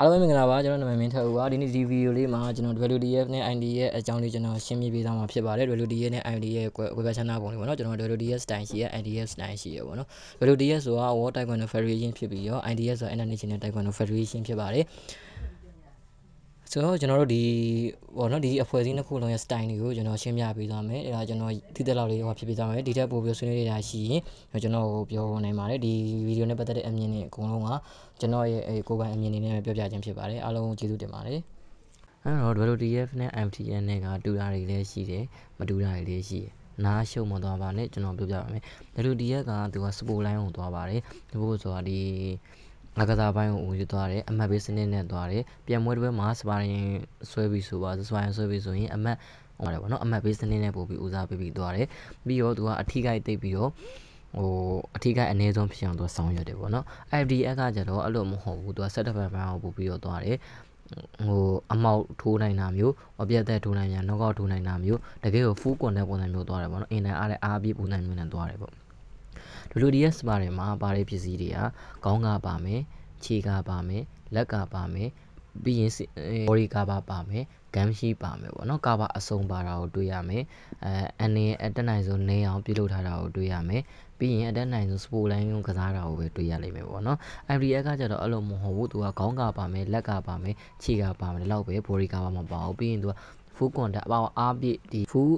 အားလုံးပဲမင်္ဂလာပါကျွန်တော်နာမည်မင်းထက်ဦးပါဒီနေ့ဒီဗီဒီယိုလေးမှာကျွန်တော် WDF နဲ့ ID ရဲ့အကြောင်းလေးကျွန်တော်ရှင်းပြပေးသွားမှာဖြစ်ပါတယ် WDF နဲ့ ID ရဲ့ web channel ပုံလေးပေါ့နော်ကျွန်တော် WDF style ရှိရ ID ရဲ့ style ရှိရပေါ့နော် WDF ဆိုတာ World Taekwondo Federation ဖြစ်ပြီးတော့ ID ဆိုတာ International Taekwondo Federation ဖြစ်ပါတယ်ဆိုတော့ကျွန်တော်တို့ဒီဘောနော်ဒီအဖွဲ့အစည်းနှစ်ခုလုံးရဲ့ style တွေကိုကျွန်တော်ရှင်းပြပေးသွားမယ်အဲ့ဒါကျွန်တော်ဒီတက်လောက်လေးဟောဖြစ်ပြသွားမယ်ဒီထက်ပိုပြီးဆွေးနွေးနေတာရှိရင်ကျွန်တော်ပြောနိုင်ပါတယ်ဒီဗီဒီယိုနဲ့ပတ်သက်တဲ့အမြင်တွေအကုန်လုံးကကျွန်တော်ရဲ့အဲကိုယ်ပိုင်အမြင်တွေနဲ့ပြောပြခြင်းဖြစ်ပါတယ်အားလုံးကျေးဇူးတင်ပါတယ်အဲ့တော့ WTF နဲ့ MTN နဲ့ကတူတာတွေလည်းရှိတယ်မတူတာတွေလည်းရှိတယ်နားရှုံမသွားပါနဲ့ကျွန်တော်ပြောပြပါမယ် WTF ကသူကစပိုလိုင်းကိုသွားပါတယ်ဒီဘို့ဆိုတာဒီငါကစားပိုင်းကိုဦးရသွားတယ်အမှတ်ပေးစနစ်နဲ့သွားတယ်ပြန်ပွဲတစ်ပွဲမှာစပါရင်ဆွဲပြီးဆိုပါစပါရင်ဆွဲပြီးဆိုရင်အမှတ်ဟုတ်တယ်ဗောနော်အမှတ်ပေးစနစ်နဲ့ပို့ပြီးဦးစားပေးပြီးသွားတယ်ပြီးတော့သူကအထီးကိုက်တိတ်ပြီးတော့ဟိုအထီးကအနည်းဆုံးဖြစ်အောင်သူကဆောင်ရွက်တယ်ဗောနော် FDF ကကြတော့အဲ့လိုမဟုတ်ဘူးသူက setup ဘန်ကိုပို့ပြီးတော့သွားတယ်ဟိုအမောက်ထိုးနိုင်တာမျိုးအပြတ်သက်ထိုးနိုင်တာ knockout ထိုးနိုင်တာမျိုးတကယ်ကို full contact ပုံစံမျိုးသွားတယ်ဗောနော်အင်တန်အားလည်းအားပြည့်ပုံစံမျိုးနဲ့သွားတယ်ဗော WDS ပါတွေမှာပါတဲ့ပစ္စည်းတွေကခေါင်းကပါမယ်ခြေကပါမယ်လက်ကပါမယ်ပြီးရင် body cover ပါမယ် gam ရှိပါမယ်ပေါ့နော် cover အစုံပါတာကိုတွေ့ရမယ်အဲအနေအတက်နိုင်ဆုံးနေအောင်ပြုလုပ်ထားတာကိုတွေ့ရမယ်ပြီးရင်အတက်နိုင်ဆုံး sport line ကိုကစားတာကိုပဲတွေ့ရလိမ့်မယ်ပေါ့နော် IVF ကကြတော့အဲ့လိုမဟုတ်ဘူးသူကခေါင်းကပါမယ်လက်ကပါမယ်ခြေကပါမယ်ဒီလောက်ပဲ body cover မပါဘူးပြီးရင်သူက full contact အပေါင်းအားပြည့်ဒီ full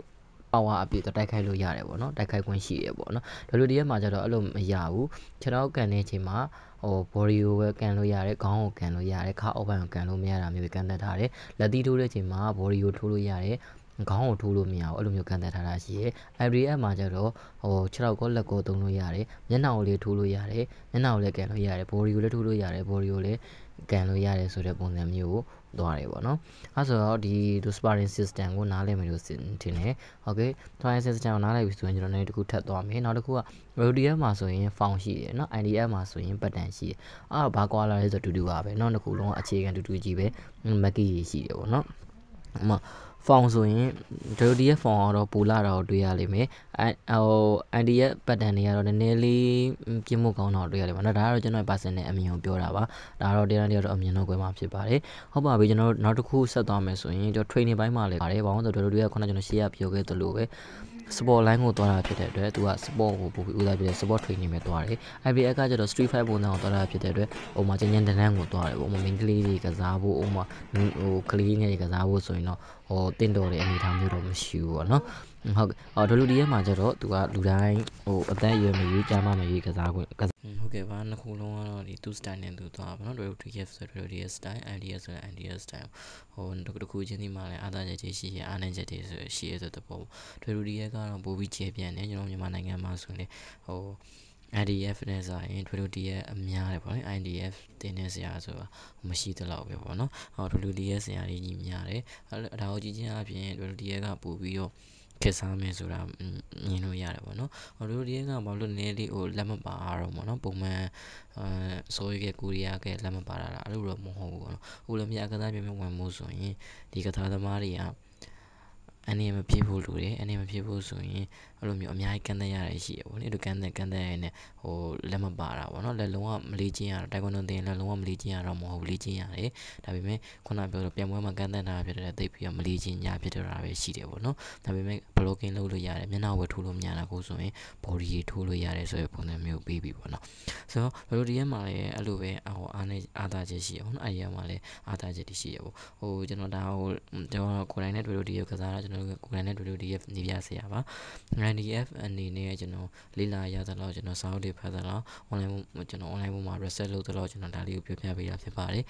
power အပြည့်တော့တိုက်ခိုက်လို့ရတယ်ပေါ့နော်တိုက်ခိုက်ခွင့်ရှိရပေါ့နော် WTF မှာကျတော့အဲ့လိုမရဘူးခြေထောက်ကန်တဲ့ချိန်မှာဟို body ကိုပဲကန်လို့ရတယ်ခေါင်းကိုကန်လို့ရတယ်ခါအောက်ပိုင်းကိုကန်လို့မရတာမျိုးပဲကန်တတ်ထားတယ်လက်သီးထိုးတဲ့ချိန်မှာ body ကိုထိုးလို့ရတယ်ခေါင်းကိုထိုးလို့မရဘူးအဲ့လိုမျိုးကန်တက်ထားတာရှိရယ် IDF မှာကျတော့ဟို6လောက်ကောလက်ကောသုံးလို့ရတယ်မျက်နှာကိုလေးထိုးလို့ရတယ်မျက်နှာကိုလည်းကန်လို့ရတယ် body ကိုလည်းထိုးလို့ရတယ် body ကိုလည်းကန်လို့ရတယ်ဆိုတဲ့ပုံစံမျိုးကိုသွားတယ်ပေါ့နော်အဲဆိုတော့ဒီ transparent system ကိုနားလည်မယ်လို့ထင်တယ်ဟုတ်ကဲ့ transparent system ကိုနားလည်ပြီဆိုရင်ကျွန်တော်လည်းတစ်ခုထပ်သွားမယ်နောက်တစ်ခုက ODF မှာဆိုရင် font ရှိတယ်เนาะ IDF မှာဆိုရင် pattern ရှိတယ်အဲဘာကွာလာလဲဆိုတူတူပါပဲเนาะတစ်ခုလုံးကအခြေခံတူတူကြီးပဲ marquee ရှိတယ်ပေါ့နော်အမဖောင်ဆိုရင်ဒရိုဒီရဲ့ဖောင်ကတော့ပူလာတာကိုတွေ့ရလိမ့်မယ်အဟိုအန်တီရဲ့ပတ်တန်တွေကတော့နည်းနည်းလေးပြင်းမှုကောင်းတာကိုတွေ့ရလိမ့်မယ်နော်ဒါကတော့ကျွန်တော် person နဲ့အမြင်ကိုပြောတာပါဒါတော့တရားတရားတော့အမြင်တော့ क्वे မှာဖြစ်ပါတယ်ဟုတ်ပါပြီကျွန်တော်တို့နောက်တစ်ခုဆက်သွားမယ်ဆိုရင်ကျွန်တော် training ဘိုင်းမှာလည်းပါတယ်ဘာလို့လဲဆိုတော့ဒရိုဒီကခုနကျွန်တော်ရှေ့ရပြောခဲ့သလိုပဲ sport line ကိုသွားတာဖြစ်တဲ့အတွက်သူက sport ကိုပို့ပြီးဦးစားပေးတယ် sport training ပဲသွားတယ် IBF ကကျတော့ street fight ပုံစံကိုသွားတာဖြစ်တဲ့အတွက်ဟိုမှာကျဉ်းကျဉ်းတန်းတန်းကိုသွားတယ်ဟိုမှာ main ကလေးတွေကစားဖို့ဟိုမှာဟိုကလေးငယ်တွေကစားဖို့ဆိုရင်တော့ဟိုတင့်တော်တဲ့အနေအထားမျိုးတော့မရှိဘူးပေါ့နော်ဟုတ်ကဲ့အော်ဒလူဒီရဲ့မှာကျတော့သူကလူတိုင်းဟိုအသက်အရွယ်မရွေးကြားမမရွေးကစားခွင့်ဟုတ်ကဲ့ပါနှစ်ခုလုံးကတော့ဒီသူ style နဲ့သူသွားပါเนาะ WTF ဆိုတော့ WTF style ideas ဆိုတော့ idea style ဟိုတစ်ခုချင်းဒီမှာလည်းအားသာချက်ချင်းရှိရအားနည်းချက်တွေဆိုရှိရဆိုတဲ့ပုံ WTF ကတော့ပိုပြီးကျေပြန့်တယ်ကျွန်တော်မြန်မာနိုင်ငံမှာဆိုရင်ဟို IDF နဲ့ဆိုရင် WTF အများတယ်ပေါ့လေ IDF တင်းနေစရာဆိုတာမရှိသလောက်ပဲပေါ့နော်ဟော WTF စရာကြီးများတယ်အဲဒါကိုကြည့်ချင်းအပြင် WTF ကပို့ပြီးတော့ခေတ်စားမယ်ဆိုတာမြင်လို့ရတယ်ပေါ့နော်ဟိုလူတွေကဘာလို့နည်းလေးဟိုလက်မပါတော့ပေါ့နော်ပုံမှန်အဲဆိုရခဲ့ကိုရီးယားကလက်မပါတာလားအဲ့လိုတော့မဟုတ်ဘူးပေါ့နော်အခုလည်းမြအကစားပြပြဝင်မှုဆိုရင်ဒီကစားသမားတွေကအနေမဖြစ်ဖို့လိုတယ်အနေမဖြစ်ဖို့ဆိုရင်အဲ့လိုမျိုးအများကြီးကန့်သက်ရတယ်ရှိရပေါ့နိအဲ့လိုကန့်သက်ကန့်သက်ရရင်လည်းဟိုလက်မပါတာပေါ့နော်လက်လုံးကမလေးချင်းရတာတိုက်ကွန်ဒိုသင်လက်လုံးကမလေးချင်းရတော့မဟုတ်လေးချင်းရတယ်ဒါပေမဲ့ခုနပြောတော့ပြန်ပွဲမှာကန့်သက်တာဖြစ်တဲ့တိတ်ပြီးတော့မလေးချင်းညာဖြစ်တော့တာပဲရှိတယ်ပေါ့နော်ဒါပေမဲ့ blocking လုပ်လို့ရတယ်မျက်နှာဝယ်ထိုးလို့မရတာကိုဆိုရင် body ရေထိုးလို့ရတယ်ဆိုတဲ့ပုံစံမျိုးပေးပြီးပေါ့နော်ဆိုတော့ body ရဲ့မှာလည်းအဲ့လိုပဲဟိုအားနဲ့အားသာချက်ရှိရပေါ့နော်အဲ့ဒီမှာလည်းအားသာချက်တွေရှိရပေါ့ဟိုကျွန်တော်ဒါဟိုကျွန်တော်ကိုယ်တိုင်နဲ့တွေ့လို့ဒီရောကစားတာကျွန်တော်တော်တို့ကိုယ်တိုင်နဲ့ WDF နေပြဆရာပါ RDF အနေနဲ့ကျွန်တော်လေ့လာရသလောက်ကျွန်တော်စာအုပ်တွေဖတ်သလောက် online ကျွန်တော် online ပေါ်မှာ research လုပ်သလောက်ကျွန်တော်ဒါလေးကိုပြောပြပေးတာဖြစ်ပါတယ်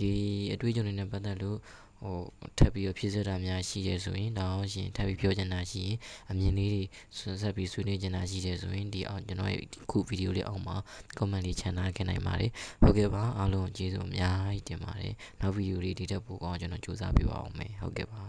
ဒီအတွေ့အကြုံတွေနဲ့ပတ်သက်လို့ဟိုထပ်ပြီးဖြည့်စွက်တာများရှိရဲဆိုရင်ဒါအောင်ရှင်ထပ်ပြီးပြောချင်တာရှိရင်အမြင်လေးတွေဆွဆက်ပြီးဆွေးနွေးချင်တာရှိတယ်ဆိုရင်ဒီအောင်ကျွန်တော်ရဲ့ခုဗီဒီယိုလေးအောက်မှာ comment လေးခြံထားခင်နိုင်ပါတယ်ဟုတ်ကဲ့ပါအားလုံးကျေးဇူးအများကြီးတင်ပါတယ်နောက်ဗီဒီယိုလေးဒီထက်ပိုကောင်းကျွန်တော်ကြိုးစားပြပါအောင်မယ်ဟုတ်ကဲ့ပါ